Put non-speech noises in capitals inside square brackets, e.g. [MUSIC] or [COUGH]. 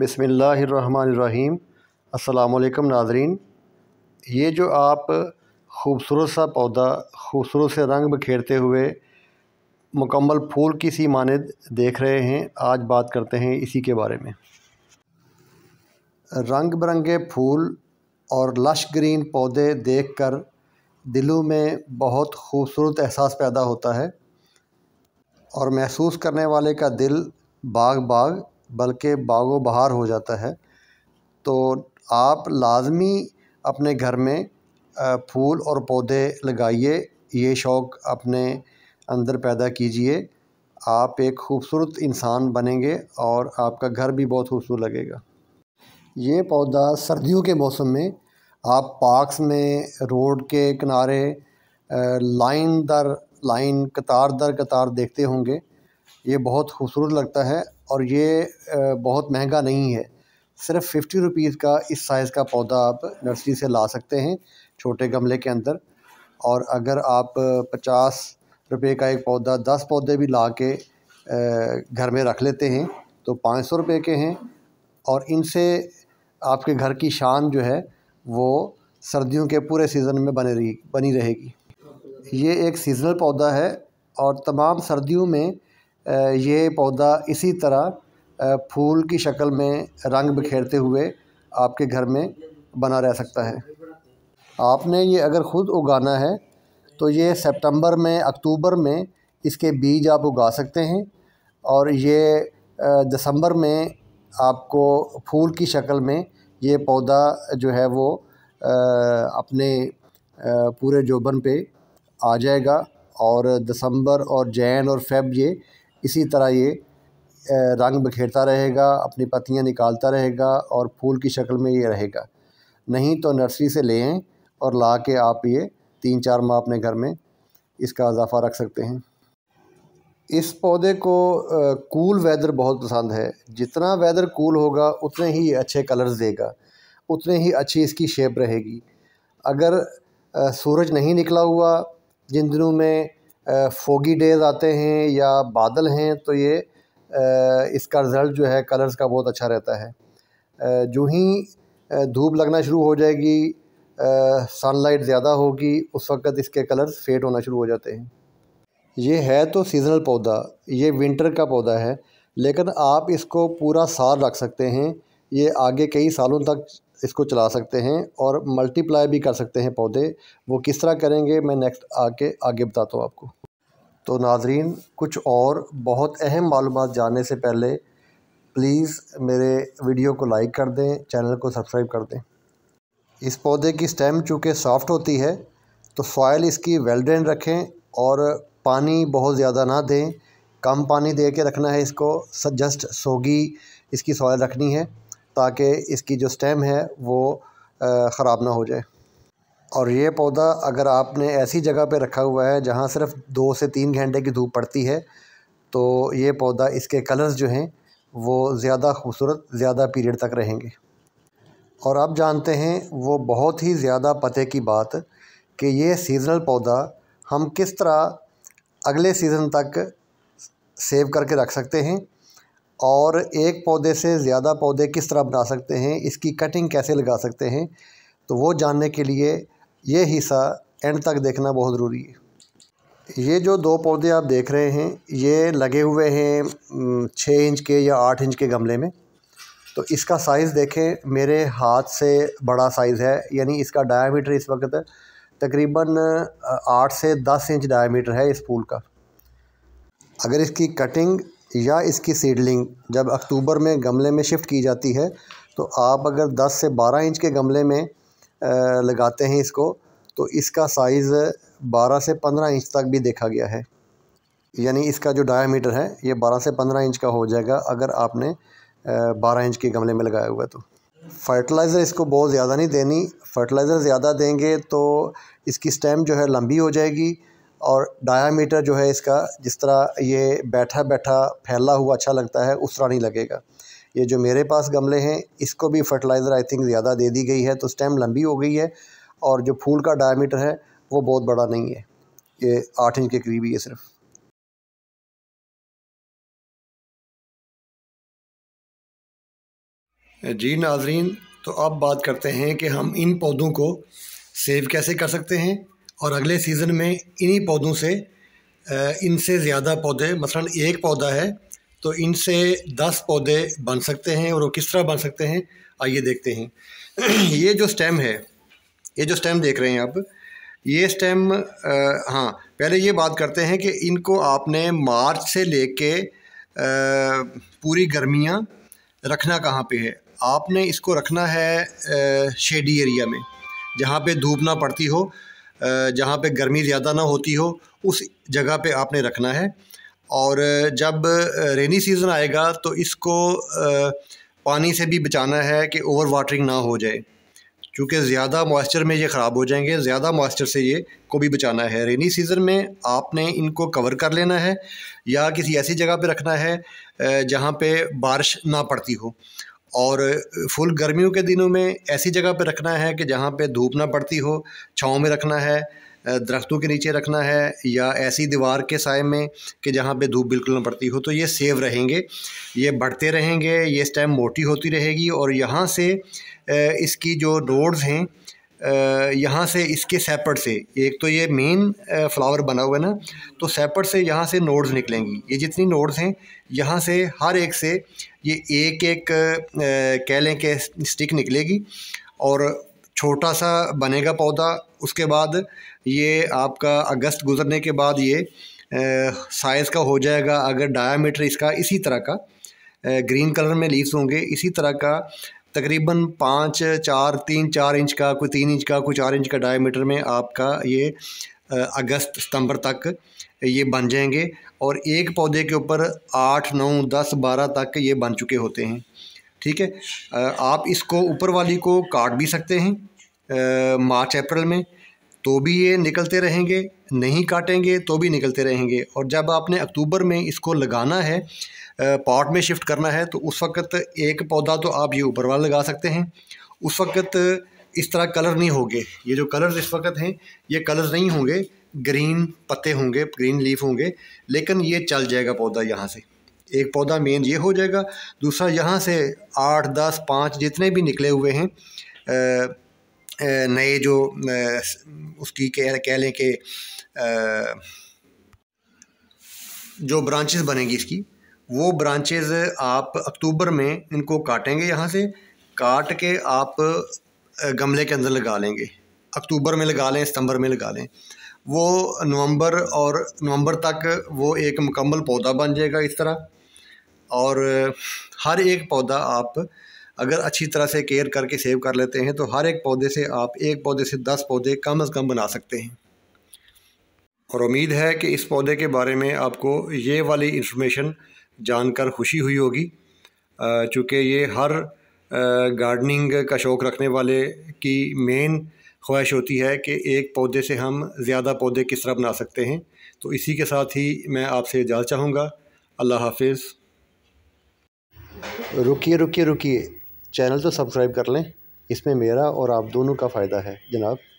बसमीम अल्लाम नाजरीन ये जो आप खूबसूरत सा पौधा खूबसूरत से रंग बखेरते हुए मुकम्मल फूल की सी मानद देख रहे हैं आज बात करते हैं इसी के बारे में रंग बिरंगे फूल और लश ग्रीन पौधे देखकर दिलों में बहुत खूबसूरत एहसास पैदा होता है और महसूस करने वाले का दिल बाग बाग बल्कि बागो बहार हो जाता है तो आप लाजमी अपने घर में फूल और पौधे लगाइए ये शौक़ अपने अंदर पैदा कीजिए आप एक खूबसूरत इंसान बनेंगे और आपका घर भी बहुत खूबसूरत लगेगा ये पौधा सर्दियों के मौसम में आप पार्क्स में रोड के किनारे लाइन दर लाइन कतार दर कतार देखते होंगे ये बहुत खूबसूरत लगता है और ये बहुत महंगा नहीं है सिर्फ फिफ्टी रुपीज़ का इस साइज़ का पौधा आप नर्सरी से ला सकते हैं छोटे गमले के अंदर और अगर आप पचास रुपये का एक पौधा दस पौधे भी ला के घर में रख लेते हैं तो पाँच सौ रुपये के हैं और इनसे आपके घर की शान जो है वो सर्दियों के पूरे सीज़न में बने रही बनी रहेगी ये एक सीज़नल पौधा है और तमाम सर्दियों में ये पौधा इसी तरह फूल की शक्ल में रंग बिखेरते हुए आपके घर में बना रह सकता है आपने ये अगर ख़ुद उगाना है तो ये सितंबर में अक्टूबर में इसके बीज आप उगा सकते हैं और ये दिसंबर में आपको फूल की शक्ल में ये पौधा जो है वो अपने पूरे जोबन पे आ जाएगा और दिसंबर और जैन और फेब ये इसी तरह ये रंग बिखेरता रहेगा अपनी पत्तियाँ निकालता रहेगा और फूल की शक्ल में ये रहेगा नहीं तो नर्सरी से लें और ला के आप ये तीन चार माह अपने घर में इसका इजाफ़ा रख सकते हैं इस पौधे को कूल वेदर बहुत पसंद है जितना वेदर कूल होगा उतने ही अच्छे कलर्स देगा उतने ही अच्छी इसकी शेप रहेगी अगर सूरज नहीं निकला हुआ जिन दिनों में फोगी डेज़ आते हैं या बादल हैं तो ये इसका रिज़ल्ट जो है कलर्स का बहुत अच्छा रहता है जो ही धूप लगना शुरू हो जाएगी सनलाइट ज़्यादा होगी उस वक्त इसके कलर्स फेड होना शुरू हो जाते हैं ये है तो सीज़नल पौधा ये विंटर का पौधा है लेकिन आप इसको पूरा साल रख सकते हैं ये आगे कई सालों तक इसको चला सकते हैं और मल्टीप्लाई भी कर सकते हैं पौधे वो किस तरह करेंगे मैं नेक्स्ट आके आगे बताता हूँ आपको तो नाजरीन कुछ और बहुत अहम मालूम जानने से पहले प्लीज़ मेरे वीडियो को लाइक कर दें चैनल को सब्सक्राइब कर दें इस पौधे की स्टेम चूँकि सॉफ़्ट होती है तो सॉयल इसकी वेलड्रेन रखें और पानी बहुत ज़्यादा ना दें कम पानी दे के रखना है इसको जस्ट सोगी इसकी सॉयल रखनी है ताकि इसकी जो स्टेम है वो ख़राब ना हो जाए और ये पौधा अगर आपने ऐसी जगह पे रखा हुआ है जहाँ सिर्फ दो से तीन घंटे की धूप पड़ती है तो ये पौधा इसके कलर्स जो हैं वो ज़्यादा खूबसूरत ज़्यादा पीरियड तक रहेंगे और आप जानते हैं वो बहुत ही ज़्यादा पते की बात कि ये सीज़नल पौधा हम किस तरह अगले सीज़न तक सेव करके रख सकते हैं और एक पौधे से ज़्यादा पौधे किस तरह बना सकते हैं इसकी कटिंग कैसे लगा सकते हैं तो वो जानने के लिए ये हिस्सा एंड तक देखना बहुत ज़रूरी है ये जो दो पौधे आप देख रहे हैं ये लगे हुए हैं छः इंच के या आठ इंच के गमले में तो इसका साइज़ देखें मेरे हाथ से बड़ा साइज़ है यानी इसका डायमीटर इस वक्त तकरीबन आठ से दस इंच डायमीटर है इस फूल का अगर इसकी कटिंग या इसकी सीडलिंग जब अक्टूबर में गमले में शिफ्ट की जाती है तो आप अगर दस से बारह इंच के गमले में लगाते हैं इसको तो इसका साइज़ 12 से 15 इंच तक भी देखा गया है यानी इसका जो डायमीटर है ये 12 से 15 इंच का हो जाएगा अगर आपने 12 इंच के गमले में लगाया हुआ तो फर्टिलाइज़र इसको बहुत ज़्यादा नहीं देनी फर्टिलाइज़र ज़्यादा देंगे तो इसकी स्टेम जो है लंबी हो जाएगी और डायामीटर जो है इसका जिस तरह ये बैठा बैठा फैला हुआ अच्छा लगता है उस तरह नहीं लगेगा ये जो मेरे पास गमले हैं इसको भी फर्टिलाइज़र आई थिंक ज़्यादा दे दी गई है तो स्टेम लंबी हो गई है और जो फूल का डायमीटर है वो बहुत बड़ा नहीं है ये आठ इंच के करीब ही है सिर्फ जी नाजरीन तो अब बात करते हैं कि हम इन पौधों को सेव कैसे कर सकते हैं और अगले सीज़न में इन्हीं पौधों से इनसे ज़्यादा पौधे मसलन एक पौधा है तो इनसे दस पौधे बन सकते हैं और वो किस तरह बन सकते हैं आइए देखते हैं [CLEARS THROAT] ये जो स्टेम है ये जो स्टेम देख रहे हैं आप ये स्टेम हाँ पहले ये बात करते हैं कि इनको आपने मार्च से ले कर पूरी गर्मियाँ रखना कहाँ पे है आपने इसको रखना है आ, शेडी एरिया में जहाँ पे धूप ना पड़ती हो जहाँ पे गर्मी ज़्यादा ना होती हो उस जगह पे आपने रखना है और जब रेनी सीज़न आएगा तो इसको पानी से भी बचाना है कि ओवर वाटरिंग ना हो जाए क्योंकि ज़्यादा मॉइस्चर में ये ख़राब हो जाएंगे ज़्यादा मॉइस्चर से ये को भी बचाना है रेनी सीज़न में आपने इनको कवर कर लेना है या किसी ऐसी जगह पे रखना है जहाँ पे बारिश ना पड़ती हो और फुल गर्मियों के दिनों में ऐसी जगह पे रखना है कि जहाँ पे धूप ना पड़ती हो छाँव में रखना है दरख्तों के नीचे रखना है या ऐसी दीवार के साय में कि जहाँ पे धूप बिल्कुल ना पड़ती हो तो ये सेव रहेंगे ये बढ़ते रहेंगे ये स्टेम मोटी होती रहेगी और यहाँ से इसकी जो नोड्स हैं यहाँ से इसके सेपर से एक तो ये मेन फ्लावर बना हुआ है ना तो सेपर से यहाँ से नोड्स निकलेंगी ये जितनी नोड्स हैं यहाँ से हर एक से ये एक एक कह लें कि स्टिक निकलेगी और छोटा सा बनेगा पौधा उसके बाद ये आपका अगस्त गुज़रने के बाद ये साइज़ का हो जाएगा अगर डायामीटर इसका इसी तरह का ग्रीन कलर में लीव्स होंगे इसी तरह का तकरीबन पाँच चार तीन चार इंच का कोई तीन इंच का कोई चार इंच का डायमीटर में आपका ये अगस्त सितंबर तक ये बन जाएंगे और एक पौधे के ऊपर आठ नौ दस बारह तक ये बन चुके होते हैं ठीक है आप इसको ऊपर वाली को काट भी सकते हैं मार्च अप्रैल में तो भी ये निकलते रहेंगे नहीं काटेंगे तो भी निकलते रहेंगे और जब आपने अक्टूबर में इसको लगाना है पॉट में शिफ्ट करना है तो उस वक्त एक पौधा तो आप ये ऊपर वाला लगा सकते हैं उस वक्त इस तरह कलर नहीं होंगे ये जो कलर्स इस वक्त हैं ये कलर्स नहीं होंगे ग्रीन पत्ते होंगे ग्रीन लीफ होंगे लेकिन ये चल जाएगा पौधा यहाँ से एक पौधा मेन ये हो जाएगा दूसरा यहाँ से आठ दस पाँच जितने भी निकले हुए हैं नए जो उसकी कह कह लें कि जो ब्रांचेस बनेगी इसकी वो ब्रांचेस आप अक्टूबर में इनको काटेंगे यहाँ से काट के आप गमले के अंदर लगा लेंगे अक्टूबर में लगा लें सितंबर में लगा लें वो नवंबर और नवंबर तक वो एक मुकम्मल पौधा बन जाएगा इस तरह और हर एक पौधा आप अगर अच्छी तरह से केयर करके सेव कर लेते हैं तो हर एक पौधे से आप एक पौधे से दस पौधे कम अज़ कम बना सकते हैं और उम्मीद है कि इस पौधे के बारे में आपको ये वाली इन्फॉर्मेशन जानकर खुशी हुई होगी चूँकि ये हर गार्डनिंग का शौक़ रखने वाले की मेन ख्वाहिश होती है कि एक पौधे से हम ज़्यादा पौधे किस तरह बना सकते हैं तो इसी के साथ ही मैं आपसे जान चाहूँगा अल्लाह हाफिज़ रुकिए रुकिए रुकिए चैनल तो सब्सक्राइब कर लें इसमें मेरा और आप दोनों का फ़ायदा है जनाब